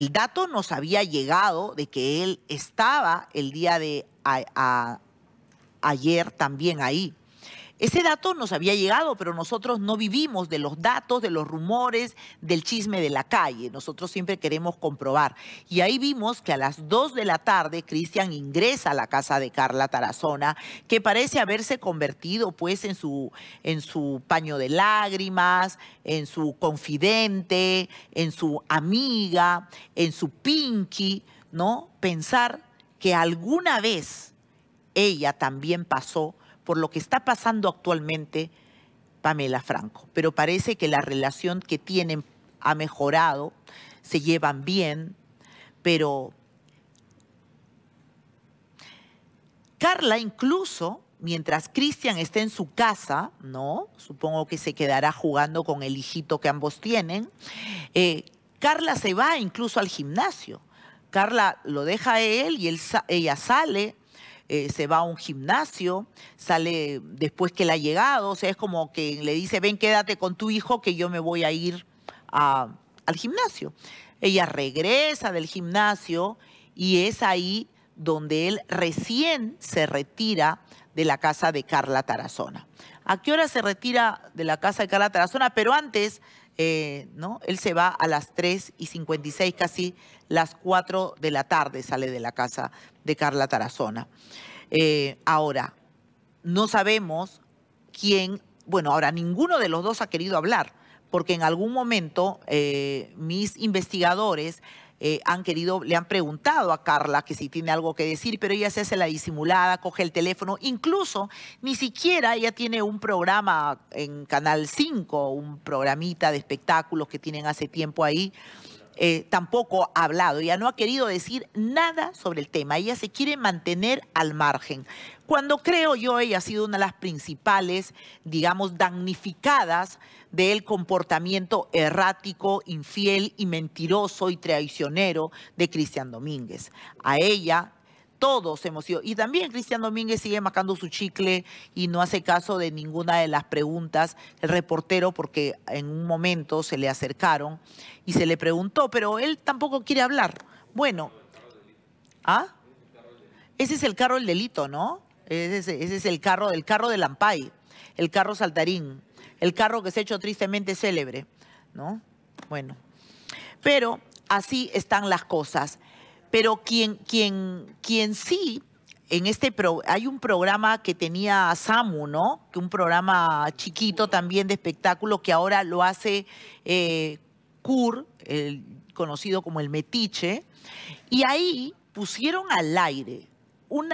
El dato nos había llegado de que él estaba el día de ayer también ahí. Ese dato nos había llegado, pero nosotros no vivimos de los datos, de los rumores, del chisme de la calle. Nosotros siempre queremos comprobar. Y ahí vimos que a las 2 de la tarde Cristian ingresa a la casa de Carla Tarazona, que parece haberse convertido pues en su, en su paño de lágrimas, en su confidente, en su amiga, en su pinky, ¿no? Pensar que alguna vez ella también pasó por lo que está pasando actualmente Pamela Franco. Pero parece que la relación que tienen ha mejorado, se llevan bien, pero Carla incluso, mientras Cristian esté en su casa, ¿no? Supongo que se quedará jugando con el hijito que ambos tienen. Eh, Carla se va incluso al gimnasio. Carla lo deja a él y ella sale eh, se va a un gimnasio, sale después que le ha llegado, o sea, es como que le dice, ven, quédate con tu hijo que yo me voy a ir al gimnasio. Ella regresa del gimnasio y es ahí donde él recién se retira de la casa de Carla Tarazona. ¿A qué hora se retira de la casa de Carla Tarazona? Pero antes eh, ¿no? Él se va a las 3 y 56, casi las 4 de la tarde sale de la casa de Carla Tarazona. Eh, ahora, no sabemos quién, bueno, ahora ninguno de los dos ha querido hablar, porque en algún momento eh, mis investigadores eh, han querido, le han preguntado a Carla que si tiene algo que decir, pero ella se hace la disimulada, coge el teléfono, incluso ni siquiera ella tiene un programa en Canal 5, un programita de espectáculos que tienen hace tiempo ahí. Eh, tampoco ha hablado, ya no ha querido decir nada sobre el tema, ella se quiere mantener al margen. Cuando creo yo, ella ha sido una de las principales, digamos, damnificadas del comportamiento errático, infiel y mentiroso y traicionero de Cristian Domínguez. A ella todos hemos sido. Y también Cristian Domínguez sigue marcando su chicle y no hace caso de ninguna de las preguntas. El reportero, porque en un momento se le acercaron y se le preguntó, pero él tampoco quiere hablar. Bueno, ¿ah? Ese es el carro del delito, ¿no? Ese es, ese el carro, el carro de Lampay, el carro saltarín, el carro que se ha hecho tristemente célebre, ¿no? Bueno, pero así están las cosas. Pero quien, quien, quien sí en este hay un programa que tenía Samu, ¿no? Que un programa chiquito también de espectáculo que ahora lo hace eh, Kur, el, conocido como el Metiche, y ahí pusieron al aire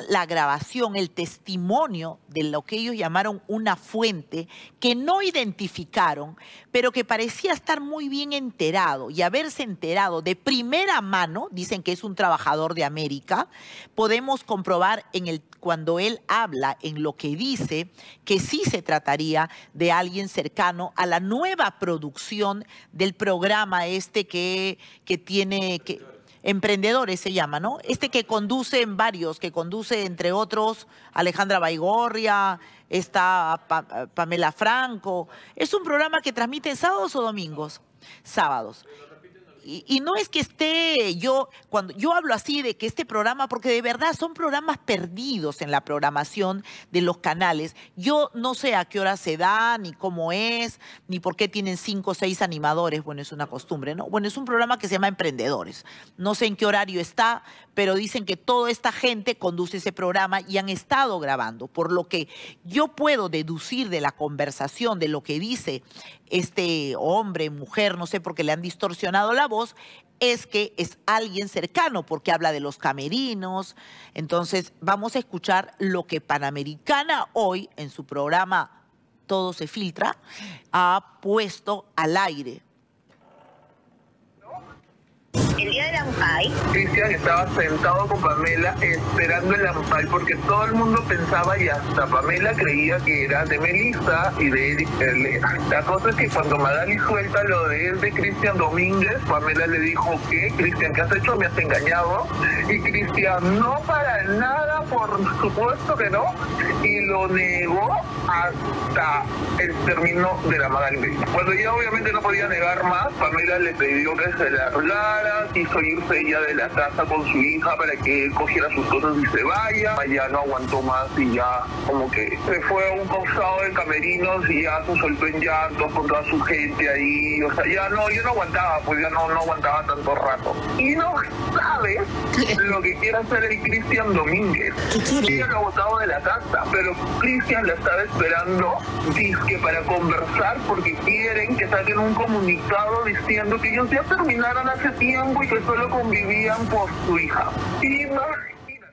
la grabación, el testimonio de lo que ellos llamaron una fuente que no identificaron, pero que parecía estar muy bien enterado y haberse enterado de primera mano, dicen que es un trabajador de América, podemos comprobar en el, cuando él habla, en lo que dice, que sí se trataría de alguien cercano a la nueva producción del programa este que, que tiene... Que, emprendedores se llama, ¿no? Este que conduce en varios, que conduce entre otros Alejandra Baigorria, está Pamela Franco. Es un programa que transmite sábados o domingos. Sábados y, no es que esté yo, cuando yo hablo así de que este programa, porque de verdad son programas perdidos en la programación de los canales. Yo no sé a qué hora se da, ni cómo es, ni por qué tienen cinco o seis animadores. Bueno, es una costumbre, ¿no? Bueno, es un programa que se llama Emprendedores. No sé en qué horario está, pero dicen que toda esta gente conduce ese programa y han estado grabando. Por lo que yo puedo deducir de la conversación, de lo que dice este hombre, mujer, no sé, porque le han distorsionado la voz es que es alguien cercano, porque habla de los camerinos. Entonces, vamos a escuchar lo que Panamericana hoy en su programa Todo se filtra ha puesto al aire el día del Ampay. Cristian estaba sentado con Pamela esperando el Ampay porque todo el mundo pensaba y hasta Pamela creía que era de Melissa y de Eric La cosa es que cuando Magali suelta lo de él de Cristian Domínguez, Pamela le dijo que Cristian, ¿qué has hecho? ¿Me has engañado? Y Cristian, no para nada, por supuesto que no. Y lo negó hasta el término de la Magali. Cuando ella obviamente no podía negar más, Pamela le pidió que se la hablara, quiso irse ella de la casa con su hija para que él cogiera sus cosas y se vaya. Ya no aguantó más y ya como que se fue a un costado de camerinos y ya se soltó en llanto con toda su gente ahí. O sea, ya no, yo no aguantaba, pues ya no, no aguantaba tanto rato. Y no sabe lo que quiere hacer el Cristian Domínguez. Ella lo ha botado de la casa, pero Cristian la estaba esperando, dice para conversar porque quieren que saquen un comunicado diciendo que ellos ya terminaron hace tiempo y que solo convivían por su hija. Imagínate.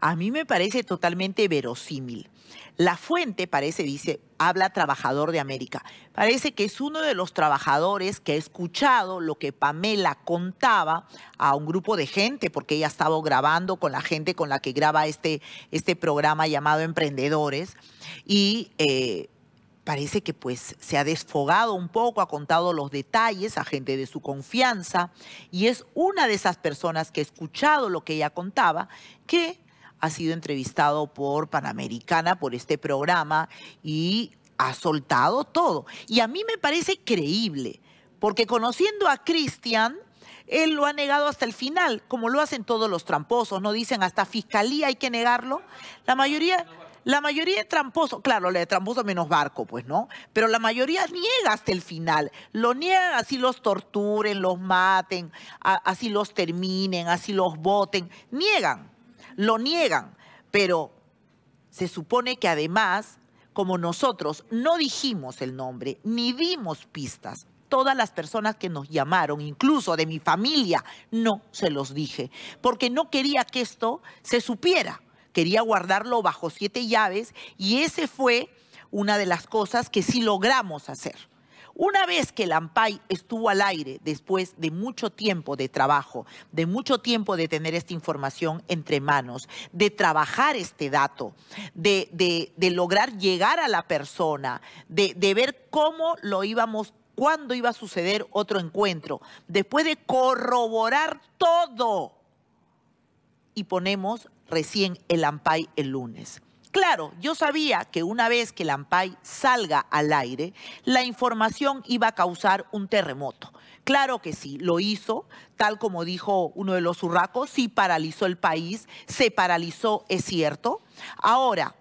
A mí me parece totalmente verosímil. La fuente parece, dice, habla trabajador de América. Parece que es uno de los trabajadores que ha escuchado lo que Pamela contaba a un grupo de gente, porque ella estaba grabando con la gente con la que graba este, este programa llamado Emprendedores. Y eh, parece que pues se ha desfogado un poco, ha contado los detalles a gente de su confianza y es una de esas personas que ha escuchado lo que ella contaba que ha sido entrevistado por Panamericana por este programa y ha soltado todo. Y a mí me parece creíble, porque conociendo a Cristian, él lo ha negado hasta el final, como lo hacen todos los tramposos, no dicen hasta fiscalía hay que negarlo. La mayoría la mayoría de tramposos, claro, la de tramposo menos barco, pues, ¿no? Pero la mayoría niega hasta el final. Lo niegan así los torturen, los maten, así los terminen, así los voten. Niegan, lo niegan. Pero se supone que además, como nosotros no dijimos el nombre, ni dimos pistas, todas las personas que nos llamaron, incluso de mi familia, no se los dije, porque no quería que esto se supiera quería guardarlo bajo siete llaves y ese fue una de las cosas que sí logramos hacer. Una vez que el estuvo al aire, después de mucho tiempo de trabajo, de mucho tiempo de tener esta información entre manos, de trabajar este dato, de, lograr llegar a la persona, de, de ver cómo lo íbamos cuándo iba a suceder otro encuentro, después de corroborar todo, y ponemos recién el AMPAI el lunes. Claro, yo sabía que una vez que el Ampay salga al aire, la información iba a causar un terremoto. Claro que sí, lo hizo, tal como dijo uno de los urracos, sí paralizó el país, se paralizó, es cierto. Ahora,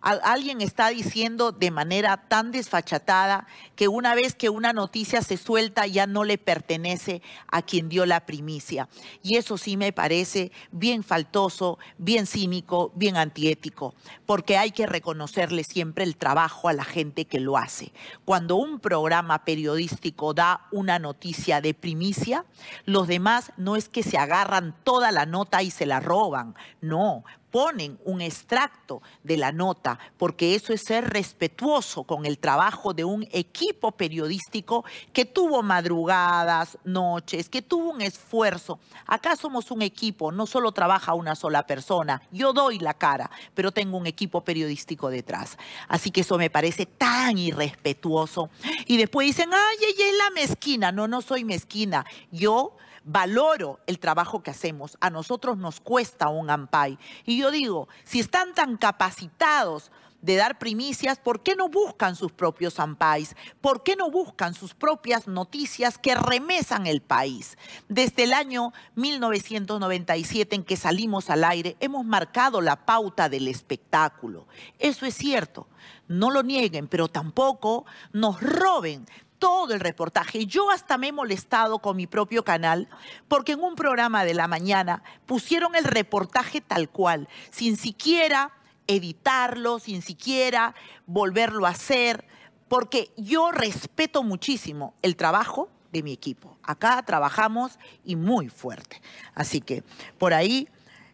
alguien está diciendo de manera tan desfachatada que una vez que una noticia se suelta ya no le pertenece a quien dio la primicia. Y eso sí me parece bien faltoso, bien cínico, bien antiético, porque hay que reconocerle siempre el trabajo a la gente que lo hace. Cuando un programa periodístico da una noticia de primicia, los demás no es que se agarran toda la nota y se la roban, no, ponen un extracto de la nota, porque eso es ser respetuoso con el trabajo de un equipo periodístico que tuvo madrugadas, noches, que tuvo un esfuerzo. Acá somos un equipo, no solo trabaja una sola persona, yo doy la cara, pero tengo un equipo periodístico detrás. Así que eso me parece tan irrespetuoso. Y después dicen, ay, ella es la mezquina. No, no soy mezquina. Yo valoro el trabajo que hacemos. A nosotros nos cuesta un AMPAI. Y yo digo, si están tan capacitados de dar primicias, ¿por qué no buscan sus propios AMPAIs? ¿Por qué no buscan sus propias noticias que remesan el país? Desde el año 1997 en que salimos al aire, hemos marcado la pauta del espectáculo. Eso es cierto, no lo nieguen, pero tampoco nos roben todo el reportaje. Yo hasta me he molestado con mi propio canal porque en un programa de la mañana pusieron el reportaje tal cual, sin siquiera editarlo, sin siquiera volverlo a hacer, porque yo respeto muchísimo el trabajo de mi equipo. Acá trabajamos y muy fuerte. Así que por ahí...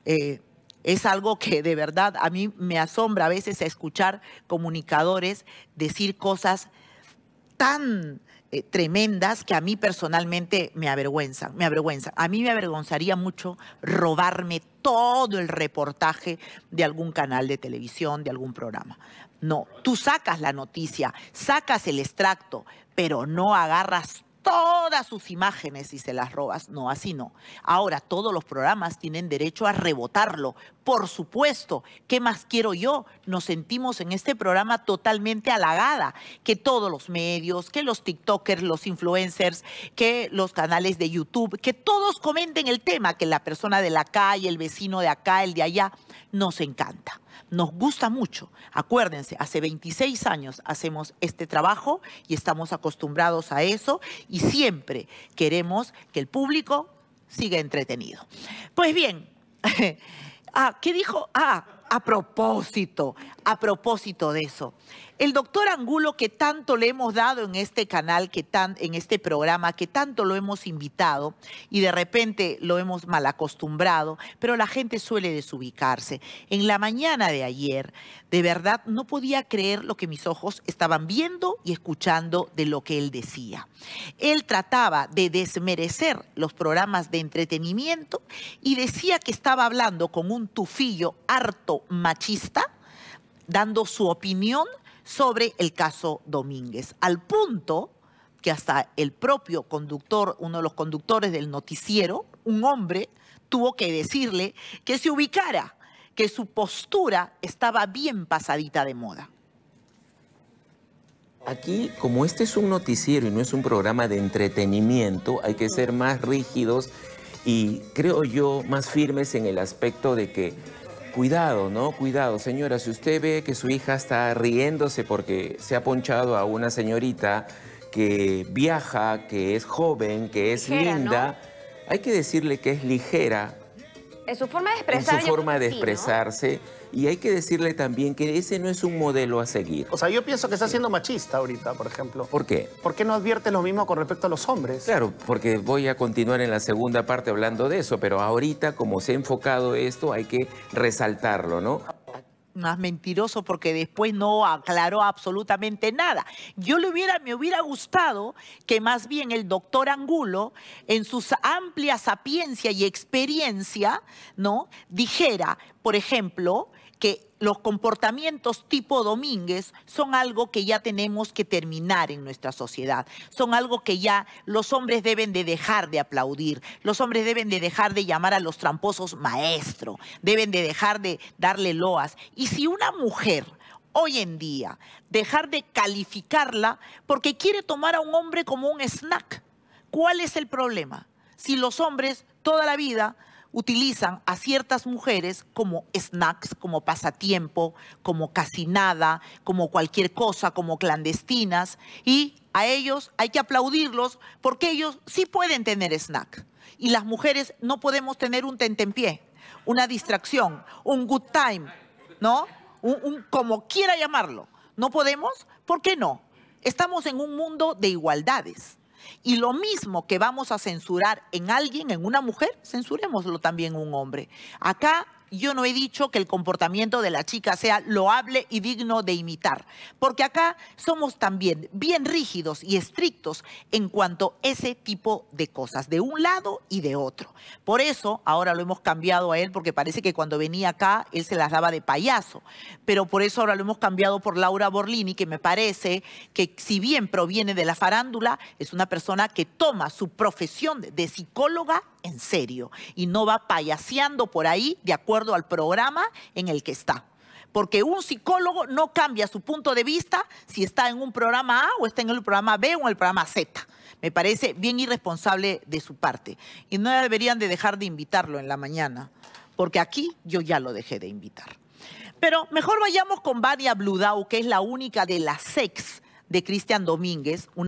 Eh, es algo que de verdad a mí me asombra a veces escuchar comunicadores decir cosas tan eh, tremendas que a mí personalmente me avergüenzan, me avergüenzan. A mí me avergonzaría mucho robarme todo el reportaje de algún canal de televisión, de algún programa. No, tú sacas la noticia, sacas el extracto, pero no agarras todas sus imágenes y se las robas. No, así no. Ahora todos los programas tienen derecho a rebotarlo. Por supuesto, ¿qué más quiero yo? Nos sentimos en este programa totalmente halagada que todos los medios, que los TikTokers, los influencers, que los canales de YouTube, que todos comenten el tema, que la persona de la calle, el vecino de acá, el de allá nos encanta, nos gusta mucho. Acuérdense, hace 26 años hacemos este trabajo y estamos acostumbrados a eso y siempre queremos que el público siga entretenido. Pues bien, ah, ¿qué dijo? Ah, a propósito, a propósito de eso. El doctor Angulo, que tanto le hemos dado en este canal, que en este programa, que tanto lo hemos invitado y de repente lo hemos malacostumbrado, pero la gente suele desubicarse. En la mañana de ayer, de verdad, no podía creer lo que mis ojos estaban viendo y escuchando de lo que él decía. Él trataba de desmerecer los programas de entretenimiento y decía que estaba hablando con un tufillo harto machista, dando su opinión sobre el caso Domínguez, al punto que hasta el propio conductor, uno de los conductores del noticiero, un hombre, tuvo que decirle que se ubicara, que su postura estaba bien pasadita de moda. Aquí, como este es un noticiero y no es un programa de entretenimiento, hay que ser más rígidos y creo yo más firmes en el aspecto de que Cuidado, ¿no? Cuidado, señora, si usted ve que su hija está riéndose porque se ha ponchado a una señorita que viaja, que es joven, que es linda, hay que decirle que es ligera. Es su forma de expresarse. su forma de expresarse. Y hay que decirle también que ese no es un modelo a seguir. O sea, yo pienso que está siendo machista ahorita, por ejemplo. ¿Por qué? ¿Por qué no advierte lo mismo con respecto a los hombres? Claro, porque voy a continuar en la segunda parte hablando de eso, pero ahorita como se ha enfocado esto, hay que resaltarlo, ¿no? más mentiroso porque después no aclaró absolutamente nada. Yo le hubiera, me hubiera gustado que más bien el doctor Angulo, en su amplia sapiencia y experiencia, ¿no? Dijera, por ejemplo, que los comportamientos tipo Domínguez son algo que ya tenemos que terminar en nuestra sociedad, son algo que ya los hombres deben de dejar de aplaudir, los hombres deben de dejar de llamar a los tramposos maestro, deben de dejar de darle loas. Y si una mujer hoy en día dejar de calificarla porque quiere tomar a un hombre como un snack, ¿cuál es el problema? Si los hombres toda la vida utilizan a ciertas mujeres como snacks, como pasatiempo, como casi nada, como cualquier cosa, como clandestinas, y a ellos hay que aplaudirlos porque ellos sí pueden tener snack. Y las mujeres no podemos tener un tentempié, una distracción, un good time, ¿no? como quiera llamarlo. ¿No podemos? ¿Por qué no? Estamos en un mundo de igualdades. Y lo mismo que vamos a censurar en alguien, en una mujer, censurémoslo también en un hombre. Acá yo no he dicho que el comportamiento de la chica sea loable y digno de imitar, porque acá somos también bien rígidos y estrictos en cuanto a ese tipo de cosas, de un lado y de otro. Por eso ahora lo hemos cambiado a él, porque parece que cuando venía acá él se las daba de payaso, pero por eso ahora lo hemos cambiado por Laura Borlini, que me parece que si bien proviene de la farándula, es una persona que toma su profesión de psicóloga en serio y no va payaseando por ahí de acuerdo al programa en el que está. Porque un psicólogo no cambia su punto de vista si está en un programa A o está en el programa B o en el programa Z. Me parece bien irresponsable de su parte. Y no deberían de dejar de invitarlo en la mañana, porque aquí yo ya lo dejé de invitar. Pero mejor vayamos con Varia Bludau, que es la única de las sex de Cristian Domínguez.